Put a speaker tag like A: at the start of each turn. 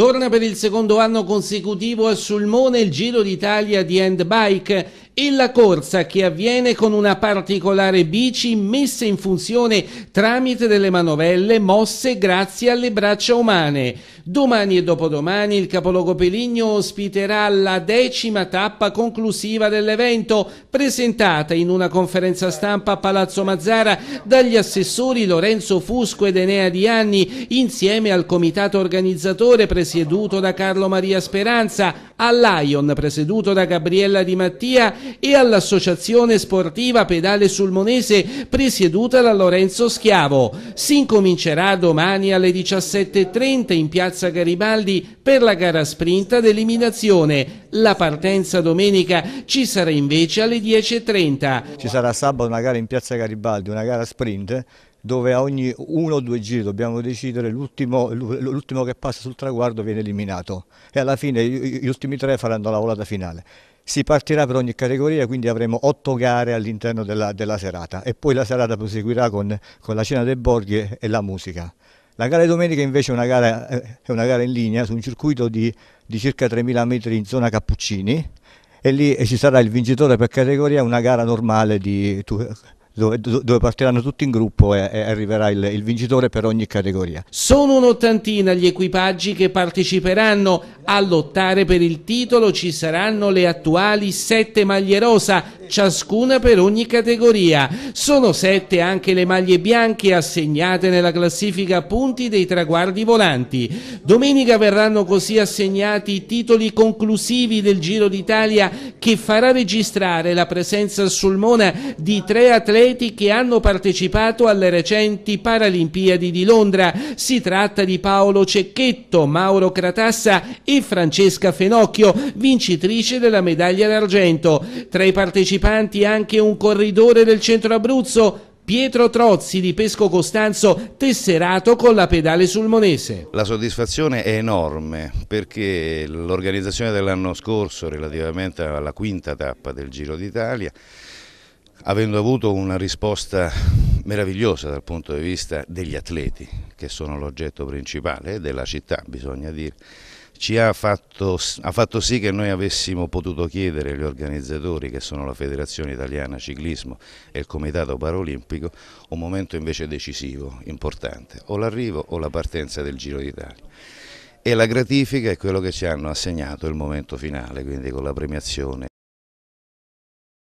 A: Torna per il secondo anno consecutivo a Sulmone il Giro d'Italia di handbike e la corsa che avviene con una particolare bici messa in funzione tramite delle manovelle mosse grazie alle braccia umane. Domani e dopodomani il capoluogo Peligno ospiterà la decima tappa conclusiva dell'evento presentata in una conferenza stampa a Palazzo Mazzara dagli assessori Lorenzo Fusco ed Enea Di Anni insieme al comitato organizzatore presieduto da Carlo Maria Speranza all'Aion presieduto da Gabriella Di Mattia e all'Associazione Sportiva Pedale Sulmonese presieduta da Lorenzo Schiavo. Si incomincerà domani alle 17.30 in piazza Garibaldi per la gara sprint ad eliminazione. La partenza domenica
B: ci sarà invece alle 10.30. Ci sarà sabato una gara in piazza Garibaldi, una gara sprint dove a ogni uno o due giri dobbiamo decidere l'ultimo che passa sul traguardo viene eliminato e alla fine gli ultimi tre faranno la volata finale. Si partirà per ogni categoria, quindi avremo otto gare all'interno della, della, serata e poi la serata proseguirà con, con la cena dei borghi e la musica. La gara di domenica invece è una gara, eh, è una gara in linea su un circuito di, di circa 3.000 metri in zona Cappuccini e lì ci sarà il vincitore per categoria, una gara normale di dove, dove, partiranno tutti in gruppo e, e arriverà il, il vincitore per ogni categoria.
A: Sono un'ottantina gli equipaggi che parteciperanno a lottare per il titolo ci saranno le attuali sette maglie rosa, ciascuna per ogni categoria. Sono sette anche le maglie bianche assegnate nella classifica punti dei traguardi volanti. Domenica verranno così assegnati i titoli conclusivi del Giro d'Italia che farà registrare la presenza sul Mona di tre atleti che hanno partecipato alle recenti Paralimpiadi di Londra. Si tratta di Paolo Cecchetto, Mauro Cratassa e Francesca Fenocchio, vincitrice della medaglia d'argento. Tra i partecipanti anche un corridore del centro Abruzzo, Pietro Trozzi di Pesco Costanzo, tesserato con la pedale sul Monese. La soddisfazione
C: è enorme perché l'organizzazione dell'anno scorso relativamente alla quinta tappa del Giro d'Italia avendo avuto una risposta meravigliosa dal punto di vista degli atleti, che sono l'oggetto principale della città, bisogna dire, ci ha fatto, ha fatto, sì che noi avessimo potuto chiedere agli organizzatori, che sono la Federazione Italiana Ciclismo e il Comitato Paralimpico, un momento invece decisivo, importante, o l'arrivo o la partenza del Giro d'Italia.
B: E la gratifica è quello che ci hanno assegnato il momento finale, quindi con la premiazione